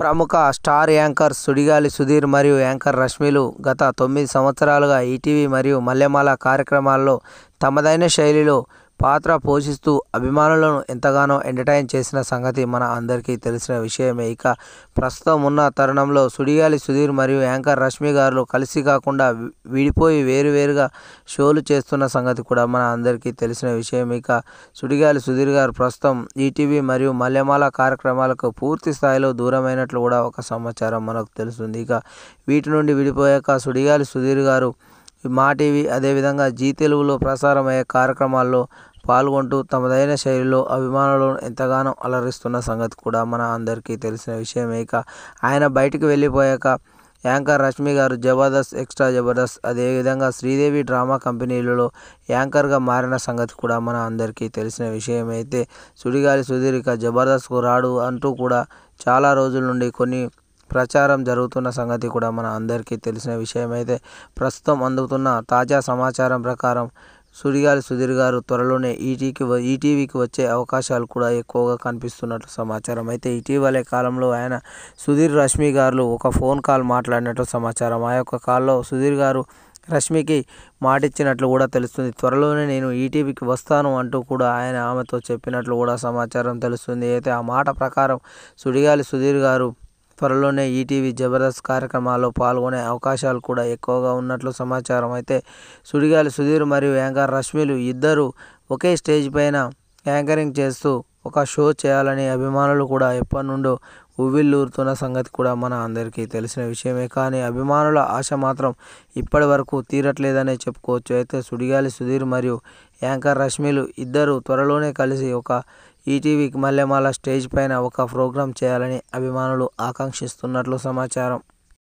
ప్రముఖ star anchor సుడిగాలి సుధీర్ మరియు anchor రష్మిలు గత తొమ్మిది సంవత్సరాలుగా ఈటీవీ మరియు మల్లెమాల కార్యక్రమాల్లో తమదైన శైలిలో పాత్ర పోషిస్తూ అభిమానులను ఎంతగానో ఎంటర్టైన్ చేసిన సంగతి మన అందరికీ తెలిసిన విషయమే ఇక ప్రస్తుతం ఉన్న తరుణంలో సుడిగాలి సుధీర్ మరియు యాంకర్ రష్మి గారు కలిసి కాకుండా విడిపోయి వేరువేరుగా షోలు చేస్తున్న సంగతి కూడా మన అందరికీ తెలిసిన విషయం ఇక సుడిగాలి సుధీర్ గారు ప్రస్తుతం ఈటీవీ మరియు మల్లెమాల కార్యక్రమాలకు పూర్తి స్థాయిలో దూరమైనట్లు కూడా ఒక సమాచారం మనకు తెలుస్తుంది ఇక వీటి నుండి విడిపోయాక సుడిగాలి సుధీర్ గారు మా టీవీ అదేవిధంగా జీ తెలుగులో ప్రసారమయ్యే కార్యక్రమాల్లో పాల్గొంటూ తమదైన శైలిలో అభిమానులను ఎంతగానో అలరిస్తున్న సంగతి కూడా మన అందరికీ తెలిసిన విషయమే ఇక ఆయన బయటికి వెళ్ళిపోయాక యాంకర్ రష్మి గారు జబర్దస్త్ ఎక్స్ట్రా జబర్దస్త్ అదేవిధంగా శ్రీదేవి డ్రామా కంపెనీలలో యాంకర్గా మారిన సంగతి కూడా మన అందరికీ తెలిసిన విషయం అయితే సుడిగాలి సుధీరిక జబర్దస్త్కు రాడు అంటూ కూడా చాలా రోజుల నుండి కొన్ని ప్రచారం జరుగుతున్న సంగతి కూడా మన అందరికీ తెలిసిన విషయమైతే ప్రస్తుతం అందుతున్న తాజా సమాచారం ప్రకారం సుడిగాలి సుధీర్ గారు త్వరలోనే ఈటీకి ఈటీవీకి వచ్చే అవకాశాలు కూడా ఎక్కువగా కనిపిస్తున్నట్లు సమాచారం అయితే ఇటీవలే కాలంలో ఆయన సుధీర్ రష్మి గారు ఒక ఫోన్ కాల్ మాట్లాడినట్టు సమాచారం ఆ యొక్క కాల్లో సుధీర్ గారు రష్మికి మాటిచ్చినట్లు కూడా తెలుస్తుంది త్వరలోనే నేను ఈటీవీకి వస్తాను అంటూ కూడా ఆయన ఆమెతో చెప్పినట్లు కూడా సమాచారం తెలుస్తుంది అయితే ఆ మాట ప్రకారం సుడిగాలి సుధీర్ గారు త్వరలోనే ఈటీవీ జబర్దస్త్ కార్యక్రమాల్లో పాల్గొనే అవకాశాలు కూడా ఎక్కువగా ఉన్నట్లు సమాచారం అయితే సుడిగాలి సుధీర్ మరియు యాంకర్ రష్మిలు ఇద్దరు ఒకే స్టేజ్ పైన యాంకరింగ్ చేస్తూ ఒక షో చేయాలని అభిమానులు కూడా ఎప్పటి నుండో ఉవ్విల్లూరుతున్న సంగతి కూడా మన అందరికీ తెలిసిన విషయమే కానీ అభిమానుల ఆశ మాత్రం ఇప్పటి వరకు తీరట్లేదనే చెప్పుకోవచ్చు అయితే సుడిగాలి సుధీర్ మరియు యాంకర్ రష్మిలు ఇద్దరు త్వరలోనే కలిసి ఒక ఈటీవీకి మల్లెమాల స్టేజ్ పైన ఒక ప్రోగ్రాం చేయాలని అభిమానులు ఆకాంక్షిస్తున్నట్లు సమాచారం